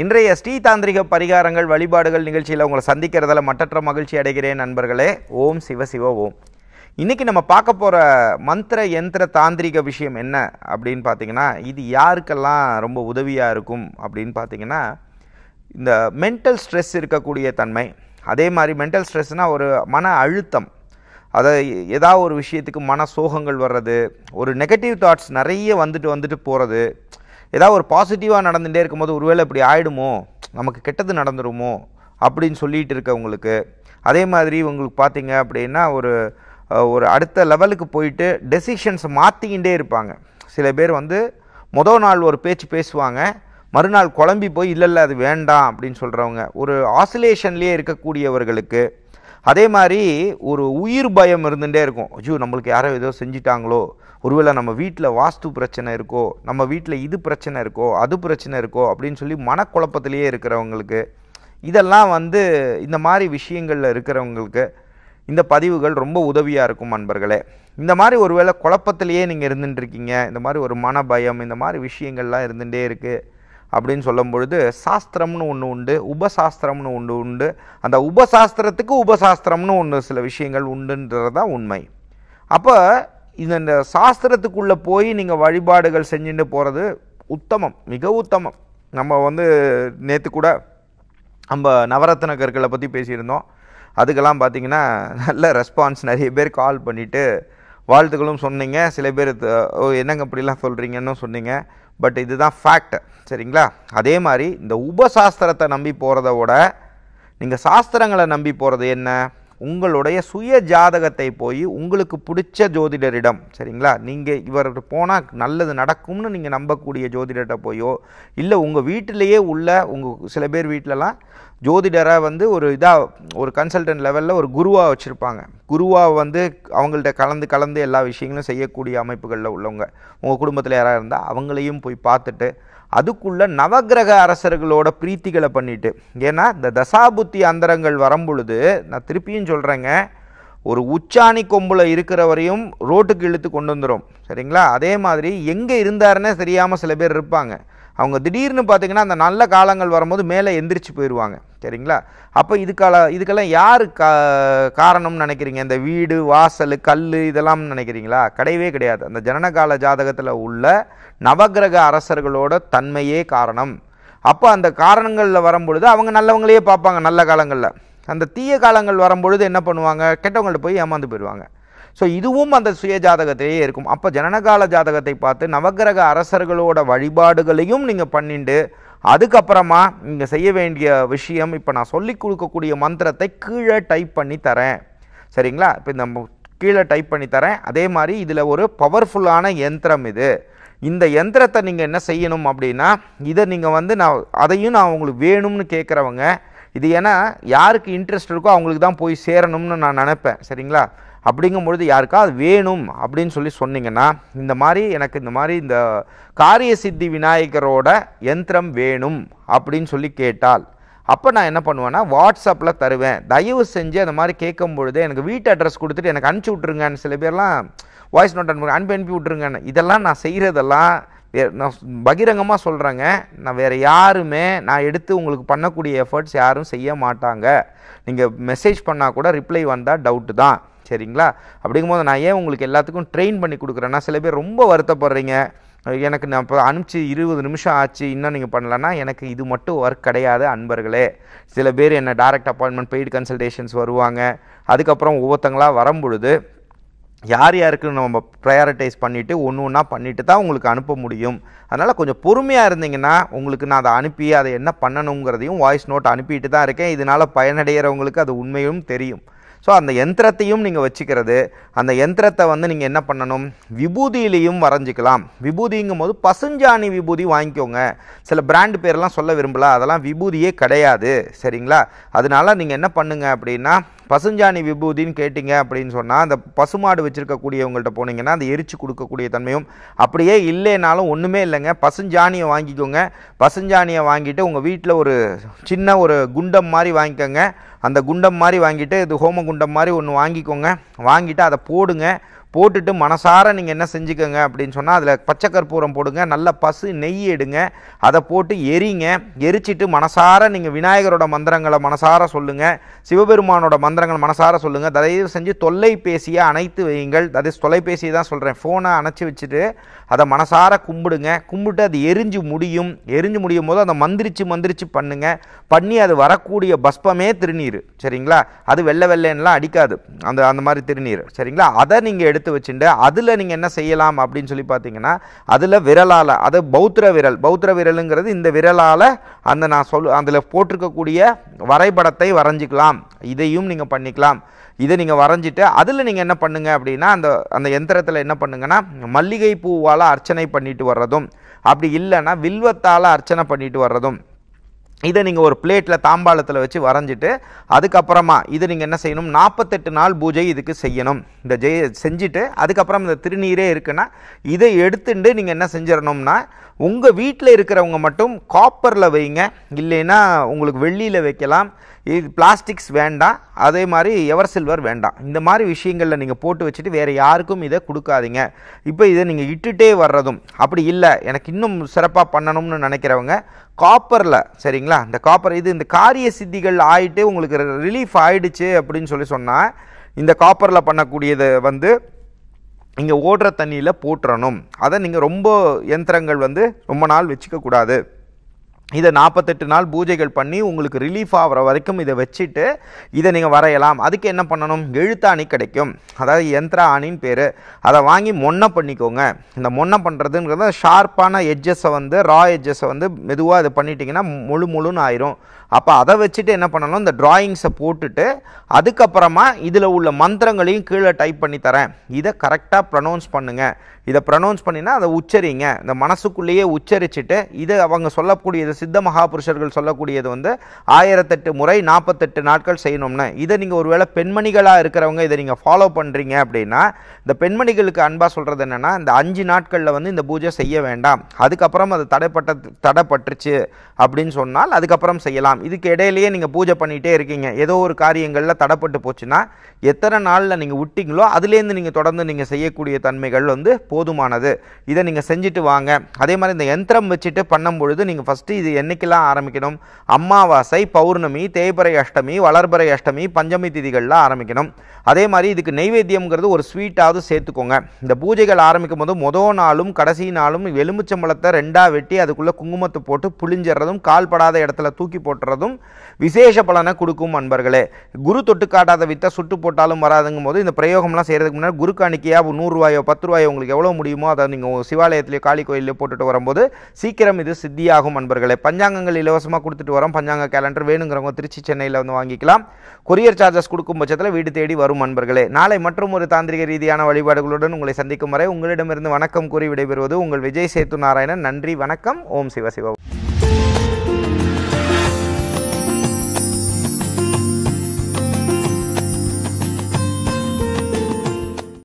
இன்றைய ஸ்ரீதாந்திரிக பரிகாரங்கள் வழிபாடுகள் நிகழ்ச்சியில் உங்களை சந்திக்கிறதுல மற்றற்ற மகிழ்ச்சி அடைகிறேன் நண்பர்களே ஓம் சிவ சிவ ஓம் இன்றைக்கி நம்ம பார்க்க போகிற மந்திர யந்திர தாந்திரிக விஷயம் என்ன அப்படின்னு பார்த்தீங்கன்னா இது யாருக்கெல்லாம் ரொம்ப உதவியாக இருக்கும் அப்படின்னு பார்த்தீங்கன்னா இந்த மென்டல் ஸ்ட்ரெஸ் இருக்கக்கூடிய தன்மை அதே மாதிரி மென்டல் ஸ்ட்ரெஸ்னால் ஒரு மன அழுத்தம் அதை ஏதாவது ஒரு விஷயத்துக்கு மன சோகங்கள் வர்றது ஒரு நெகட்டிவ் தாட்ஸ் நிறைய வந்துட்டு வந்துட்டு போகிறது ஏதாவது ஒரு பாசிட்டிவாக நடந்துகிட்டே இருக்கும்போது ஒருவேளை இப்படி ஆகிடுமோ நமக்கு கெட்டது நடந்துடுமோ அப்படின்னு சொல்லிகிட்டு இருக்கவங்களுக்கு அதே மாதிரி உங்களுக்கு பார்த்தீங்க அப்படின்னா ஒரு ஒரு அடுத்த லெவலுக்கு போயிட்டு டெசிஷன்ஸ் மாற்றிக்கிட்டே இருப்பாங்க சில பேர் வந்து மொதல் நாள் ஒரு பேச்சு பேசுவாங்க மறுநாள் குழம்பி போய் இல்லை இல்லை அது வேண்டாம் அப்படின்னு சொல்கிறவங்க ஒரு ஆசிலேஷன்லேயே இருக்கக்கூடியவர்களுக்கு அதே மாதிரி ஒரு உயிர் பயம் இருந்துகிட்டே இருக்கும் ஐயோ நம்மளுக்கு யாரோ ஏதோ செஞ்சிட்டாங்களோ ஒருவேளை நம்ம வீட்டில் வாஸ்து பிரச்சனை இருக்கோ நம்ம வீட்டில் இது பிரச்சனை இருக்கோ அது பிரச்சனை இருக்கோ அப்படின்னு சொல்லி மனக்குழப்பத்திலேயே இருக்கிறவங்களுக்கு இதெல்லாம் வந்து இந்த மாதிரி விஷயங்களில் இருக்கிறவங்களுக்கு இந்த பதிவுகள் ரொம்ப உதவியாக இருக்கும் அன்பர்களே இந்த மாதிரி ஒருவேளை குழப்பத்திலேயே நீங்கள் இருந்துட்டுருக்கீங்க இந்த மாதிரி ஒரு மன பயம் இந்த மாதிரி விஷயங்கள்லாம் இருந்துகிட்டே இருக்குது அப்படின்னு சொல்லும் பொழுது சாஸ்திரம்னு ஒன்று உண்டு உபசாஸ்திரம்னு ஒன்று உண்டு அந்த உபசாஸ்திரத்துக்கு உபசாஸ்திரம்னு ஒன்று சில விஷயங்கள் உண்டுன்றது தான் உண்மை அப்போ இந்த இந்த சாஸ்திரத்துக்குள்ளே போய் நீங்கள் வழிபாடுகள் செஞ்சுட்டு போகிறது உத்தமம் மிக உத்தமம் நம்ம வந்து நேற்று கூட நம்ம நவரத்ன கற்களை பற்றி பேசியிருந்தோம் அதுக்கெல்லாம் பார்த்திங்கன்னா நல்ல ரெஸ்பான்ஸ் நிறைய பேர் கால் பண்ணிவிட்டு வாழ்த்துக்களும் சொன்னீங்க சில பேர் என்னங்க அப்படிலாம் சொல்கிறீங்கன்னு சொன்னீங்க பட் இதுதான் ஃபேக்ட் சரிங்களா அதே மாதிரி இந்த உபசாஸ்திரத்தை நம்பி போகிறத விட நீங்கள் சாஸ்திரங்களை நம்பி போகிறது என்ன உங்களுடைய சுய ஜாதகத்தை போய் உங்களுக்கு பிடிச்ச ஜோதிடரிடம் சரிங்களா நீங்கள் இவர் போனால் நல்லது நடக்கும்னு நீங்கள் நம்பக்கூடிய ஜோதிடர்கிட்ட போயோ இல்லை உங்கள் வீட்டிலையே உள்ள உங்கள் சில பேர் வீட்டிலலாம் ஜோதிடரை வந்து ஒரு இதாக ஒரு கன்சல்டன்ட் லெவலில் ஒரு குருவாக வச்சுருப்பாங்க குருவாக வந்து அவங்கள்ட்ட கலந்து கலந்து எல்லா விஷயங்களும் செய்யக்கூடிய அமைப்புகளில் உள்ளவங்க உங்கள் குடும்பத்தில் யாராக இருந்தால் அவங்களையும் போய் பார்த்துட்டு அதுக்குள்ள நவகிரக அரசர்களோட பிரீத்திகளை பண்ணிட்டு ஏன்னா இந்த தசாபுத்தி அந்தரங்கள் வரும்பொழுது நான் திருப்பியும் சொல்கிறேங்க ஒரு உச்சாணி கொம்பில் இருக்கிறவரையும் ரோட்டுக்கு இழுத்து கொண்டு வந்துடும் சரிங்களா அதே மாதிரி எங்கே இருந்தாருன்னே தெரியாமல் சில பேர் இருப்பாங்க அவங்க திடீர்னு பார்த்திங்கன்னா அந்த நல்ல காலங்கள் வரும்போது மேலே எந்திரிச்சு போயிடுவாங்க சரிங்களா அப்போ இதுக்கால இதுக்கெல்லாம் யார் கா காரணம்னு நினைக்கிறீங்க இந்த வீடு வாசல் கல் இதெல்லாம் நினைக்கிறீங்களா கிடையவே கிடையாது அந்த ஜனனகால ஜாதகத்தில் உள்ள நவகிரக அரசர்களோட தன்மையே காரணம் அப்போ அந்த காரணங்களில் வரும்பொழுது அவங்க நல்லவங்களையே பார்ப்பாங்க நல்ல காலங்களில் அந்த தீய காலங்கள் வரும்பொழுது என்ன பண்ணுவாங்க கெட்டவங்கள்ட்ட போய் ஏமாந்து போயிடுவாங்க ஸோ இதுவும் அந்த சுய இருக்கும் அப்போ ஜனனகால ஜாதகத்தை பார்த்து நவகிரக அரசர்களோட வழிபாடுகளையும் நீங்கள் பண்ணிண்டு அதுக்கப்புறமா நீங்கள் செய்ய வேண்டிய விஷயம் இப்போ நான் சொல்லி கொடுக்கக்கூடிய மந்திரத்தை கீழே டைப் பண்ணி தரேன் சரிங்களா இப்போ இந்த கீழே டைப் பண்ணி தரேன் அதே மாதிரி இதில் ஒரு பவர்ஃபுல்லான யந்திரம் இது இந்த யந்திரத்தை நீங்கள் என்ன செய்யணும் அப்படின்னா இதை நீங்கள் வந்து நான் அதையும் நான் உங்களுக்கு வேணும்னு கேட்குறவங்க இது ஏன்னா யாருக்கு இன்ட்ரெஸ்ட் இருக்கோ அவங்களுக்கு தான் போய் சேரணும்னு நான் நினப்பேன் சரிங்களா பொழுது யாருக்கா அது வேணும் அப்படின்னு சொல்லி சொன்னீங்கன்னா இந்த மாதிரி எனக்கு இந்த மாதிரி இந்த காரிய சித்தி விநாயகரோட யந்திரம் வேணும் அப்படின்னு சொல்லி கேட்டால் அப்போ நான் என்ன பண்ணுவேன்னா வாட்ஸ்அப்பில் தருவேன் தயவு செஞ்சு அந்த மாதிரி கேட்கும் பொழுது எனக்கு வீட்டு அட்ரஸ் கொடுத்துட்டு எனக்கு அனுப்பிச்சி விட்ருங்கன்னு சில பேர்லாம் வாய்ஸ் நோட் அனுப்பி அனுப்பி அனுப்பி விட்ருங்கன்னு இதெல்லாம் நான் செய்கிறதெல்லாம் நான் பகிரங்கமாக சொல்கிறேங்க நான் வேறு யாருமே நான் எடுத்து உங்களுக்கு பண்ணக்கூடிய எஃபர்ட்ஸ் யாரும் செய்ய மாட்டாங்க நீங்கள் மெசேஜ் பண்ணால் கூட ரிப்ளை வந்தால் டவுட்டு தான் சரிங்களா அப்படிங்கும்போது நான் ஏன் உங்களுக்கு எல்லாத்துக்கும் ட்ரெயின் பண்ணி கொடுக்குறேன்னா சில பேர் ரொம்ப வருத்தப்படுறீங்க எனக்கு நான் இப்போ அனுப்பிச்சி இருபது நிமிஷம் ஆச்சு இன்னும் நீங்கள் பண்ணலன்னா எனக்கு இது மட்டும் ஒர்க் கிடையாது அன்பர்களே சில பேர் என்ன டைரக்ட் அப்பாயின்மெண்ட் பெய்டு கன்சல்டேஷன்ஸ் வருவாங்க அதுக்கப்புறம் ஒவ்வொருத்தங்களாக வரும்பொழுது யார் யாருக்கு நம்ம ப்ரையாரிட்டைஸ் பண்ணிவிட்டு ஒன்று ஒன்றா பண்ணிவிட்டு தான் உங்களுக்கு அனுப்ப முடியும் அதனால் கொஞ்சம் பொறுமையாக இருந்தீங்கன்னா உங்களுக்கு நான் அதை அனுப்பி அதை என்ன பண்ணணுங்கிறதையும் வாய்ஸ் நோட் அனுப்பிட்டு தான் இருக்கேன் இதனால் பயனடைகிறவங்களுக்கு அது உண்மையும் தெரியும் ஸோ அந்த யந்திரத்தையும் நீங்கள் வச்சுக்கிறது அந்த யந்திரத்தை வந்து நீங்கள் என்ன பண்ணணும் விபூதியிலையும் வரைஞ்சிக்கலாம் விபூதிங்கும் போது பசுஞ்சாணி விபூதி வாங்கிக்கோங்க சில பிராண்டு பேரெல்லாம் சொல்ல விரும்பல அதெல்லாம் விபூதியே கிடையாது சரிங்களா அதனால் நீங்கள் என்ன பண்ணுங்க அப்படின்னா பசுஞ்சாணி விபூதின்னு கேட்டிங்க அப்படின்னு சொன்னால் அந்த பசுமாடு வச்சுருக்கக்கூடியவங்கள்ட்ட போனீங்கன்னா அந்த எரிச்சு கொடுக்கக்கூடிய தன்மையும் அப்படியே இல்லைனாலும் ஒன்றுமே இல்லைங்க பசுஞ்சாணியை வாங்கிக்கோங்க பசுஞ்சாணியை வாங்கிட்டு உங்கள் வீட்டில் ஒரு சின்ன ஒரு குண்டம் மாதிரி வாங்கிக்கோங்க அந்த குண்டம் மாதிரி வாங்கிட்டு இது ஹோம குண்டம் மாதிரி ஒன்று வாங்கிக்கோங்க வாங்கிட்டு அதை போடுங்க போட்டுட்டு மனசார நீங்கள் என்ன செஞ்சுக்கோங்க அப்படின்னு சொன்னால் அதில் பச்சை கற்பூரம் போடுங்க நல்ல பசு நெய் எடுங்க அதை போட்டு எரிங்க எரிச்சிட்டு மனசார நீங்கள் விநாயகரோட மந்திரங்களை மனசார சொல்லுங்கள் சிவபெருமானோட மந்திரங்கள் மனசார சொல்லுங்கள் தயவு செஞ்சு தொல்லைபேசியை அணைத்து வையுங்கள் அது தொலைபேசியை தான் சொல்கிறேன் ஃபோனை அணைச்சி வச்சுட்டு அதை மனசார கும்பிடுங்க கும்பிட்டு அது எரிஞ்சு முடியும் எரிஞ்சு முடியும் போது அதை மந்திரிச்சு மந்திரிச்சு பண்ணுங்கள் பண்ணி அது வரக்கூடிய பஸ்பமே திருநீர் சரிங்களா அது வெள்ளை வெள்ளைன்னெலாம் அடிக்காது அந்த அந்த மாதிரி திருநீர் சரிங்களா அதை நீங்கள் எடுத்து எடுத்து வச்சுட்டு அதில் நீங்கள் என்ன செய்யலாம் அப்படின்னு சொல்லி பார்த்தீங்கன்னா அதில் விரலால் அது பௌத்திர விரல் பௌத்திர விரலுங்கிறது இந்த விரலால் அந்த நான் சொல் அதில் போட்டிருக்கக்கூடிய வரைபடத்தை வரைஞ்சிக்கலாம் இதையும் நீங்கள் பண்ணிக்கலாம் இதை நீங்கள் வரைஞ்சிட்டு அதில் நீங்கள் என்ன பண்ணுங்கள் அப்படின்னா அந்த அந்த எந்திரத்தில் என்ன பண்ணுங்கன்னா மல்லிகை பூவால் அர்ச்சனை பண்ணிட்டு வர்றதும் அப்படி இல்லைன்னா வில்வத்தால் அர்ச்சனை பண்ணிட்டு வர்றதும் இதை நீங்கள் ஒரு பிளேட்டில் தாம்பாளத்தில் வச்சு வரைஞ்சிட்டு அதுக்கப்புறமா இதை நீங்கள் என்ன செய்யணும் நாற்பத்தெட்டு நாள் பூஜை இதுக்கு செய்யணும் இந்த ஜெய செஞ்சுட்டு அதுக்கப்புறம் இந்த திருநீரே இருக்குன்னா இதை எடுத்துட்டு நீங்கள் என்ன செஞ்சிடணும்னா உங்கள் வீட்டில் இருக்கிறவங்க மட்டும் காப்பரில் வைங்க இல்லைன்னா உங்களுக்கு வெள்ளியில் வைக்கலாம் இது பிளாஸ்டிக்ஸ் வேண்டாம் அதே மாதிரி எவர் சில்வர் வேண்டாம் இந்த மாதிரி விஷயங்களில் நீங்கள் போட்டு வச்சுட்டு வேறு யாருக்கும் இதை கொடுக்காதீங்க இப்போ இதை நீங்கள் இட்டுகிட்டே வர்றதும் அப்படி இல்லை எனக்கு இன்னும் சிறப்பாக பண்ணணும்னு நினைக்கிறவங்க காப்பரில் சரிங்களா இந்த காப்பர் இது இந்த காரிய சித்திகள் ஆகிட்டு உங்களுக்கு ரிலீஃப் ஆகிடுச்சு அப்படின்னு சொல்லி சொன்னால் இந்த காப்பரில் பண்ணக்கூடியதை வந்து இங்கே ஓடுற தண்ணியில் போட்டுறணும் அதை நீங்கள் ரொம்ப யந்திரங்கள் வந்து ரொம்ப நாள் வச்சுக்கக்கூடாது இதை நாற்பத்தெட்டு நாள் பூஜைகள் பண்ணி உங்களுக்கு ரிலீஃப் ஆகிற வரைக்கும் இதை வச்சுட்டு இதை நீங்கள் வரையலாம் அதுக்கு என்ன பண்ணணும் எழுத்தாணி கிடைக்கும் அதாவது யந்திர ஆணின்னு பேர் அதை வாங்கி மொன்னை பண்ணிக்கோங்க இந்த மொன்னை பண்ணுறதுங்கிறத ஷார்ப்பான எட்ஜஸை வந்து ரா எட்ஜஸை வந்து மெதுவாக இதை பண்ணிட்டீங்கன்னா முழு முழுன்னு ஆயிரும் அப்போ அதை வச்சுட்டு என்ன பண்ணணும் இந்த ட்ராயிங்ஸை போட்டுட்டு அதுக்கப்புறமா இதில் உள்ள மந்திரங்களையும் கீழே டைப் பண்ணி தரேன் இதை கரெக்டாக ப்ரனௌன்ஸ் பண்ணுங்கள் இதை ப்ரனௌன்ஸ் பண்ணினா அதை உச்சரிங்க இந்த மனசுக்குள்ளேயே உச்சரிச்சுட்டு இதை அவங்க சொல்லக்கூடியது சித்த மகாபுருஷர்கள் சொல்லக்கூடியது வந்து ஆயிரத்தெட்டு முறை நாற்பத்தெட்டு நாட்கள் செய்யணும்னு இதை நீங்கள் ஒருவேளை பெண்மணிகளாக இருக்கிறவங்க இதை நீங்கள் ஃபாலோ பண்ணுறீங்க அப்படின்னா இந்த பெண்மணிகளுக்கு அன்பாக சொல்கிறது என்னென்னா இந்த அஞ்சு நாட்களில் வந்து இந்த பூஜை செய்ய வேண்டாம் அதுக்கப்புறம் அது தடைப்பட்ட தடைப்பட்டுருச்சு அப்படின்னு சொன்னால் அதுக்கப்புறம் செய்யலாம் இதுக்கு இடையிலேயே நீங்கள் பூஜை பண்ணிகிட்டே இருக்கீங்க ஏதோ ஒரு காரியங்களில் தடப்பட்டு போச்சுன்னா எத்தனை நாளில் நீங்கள் விட்டிங்களோ அதுலேருந்து நீங்கள் தொடர்ந்து நீங்கள் செய்யக்கூடிய தன்மைகள் வந்து போதுமானது இதை நீங்கள் செஞ்சுட்டு வாங்க அதே மாதிரி இந்த யந்திரம் வச்சுட்டு பண்ணும் பொழுது நீங்கள் ஃபஸ்ட்டு இது என்றைக்கெல்லாம் ஆரம்பிக்கணும் அம்மாவாசை பௌர்ணமி தேய்பறை அஷ்டமி வளர்பறை அஷ்டமி பஞ்சமி திதிகளில் ஆரம்பிக்கணும் அதே மாதிரி இதுக்கு நைவேத்தியம்ங்கிறது ஒரு ஸ்வீட்டாவது சேர்த்துக்கோங்க இந்த பூஜைகள் ஆரம்பிக்கும் போது மொதல் நாளும் கடைசி நாளும் எலுமிச்சம்பழத்தை ரெண்டாக வெட்டி அதுக்குள்ளே குங்குமத்தை போட்டு புளிஞ்சிடுறதும் கால்படாத இடத்துல தூக்கி போட்டுறதும் பண்ணுறதும் விசேஷ பலனை கொடுக்கும் அன்பர்களே குரு தொட்டு காட்டாத வித்தை சுட்டு போட்டாலும் வராதுங்கும் போது இந்த பிரயோகம்லாம் செய்கிறதுக்கு முன்னாடி குரு காணிக்கையாக நூறுரூவாயோ பத்து ரூபாயோ உங்களுக்கு எவ்வளோ முடியுமோ அதை நீங்கள் சிவாலயத்திலேயோ காளி கோயிலையோ போட்டுட்டு வரும்போது சீக்கிரம் இது சித்தியாகும் அன்பர்களே பஞ்சாங்கங்கள் இலவசமாக கொடுத்துட்டு வரோம் பஞ்சாங்க கேலண்டர் வேணுங்கிறவங்க திருச்சி சென்னையில் வந்து வாங்கிக்கலாம் கொரியர் சார்ஜஸ் கொடுக்கும் பட்சத்தில் வீடு தேடி வரும் அன்பர்களே நாளை மற்றும் ஒரு தாந்திரிக ரீதியான வழிபாடுகளுடன் உங்களை சந்திக்கும் வரை உங்களிடமிருந்து வணக்கம் கூறி விடைபெறுவது உங்கள் விஜய் சேத்து நாராயணன் நன்றி வணக்கம் ஓம் சிவ சிவம்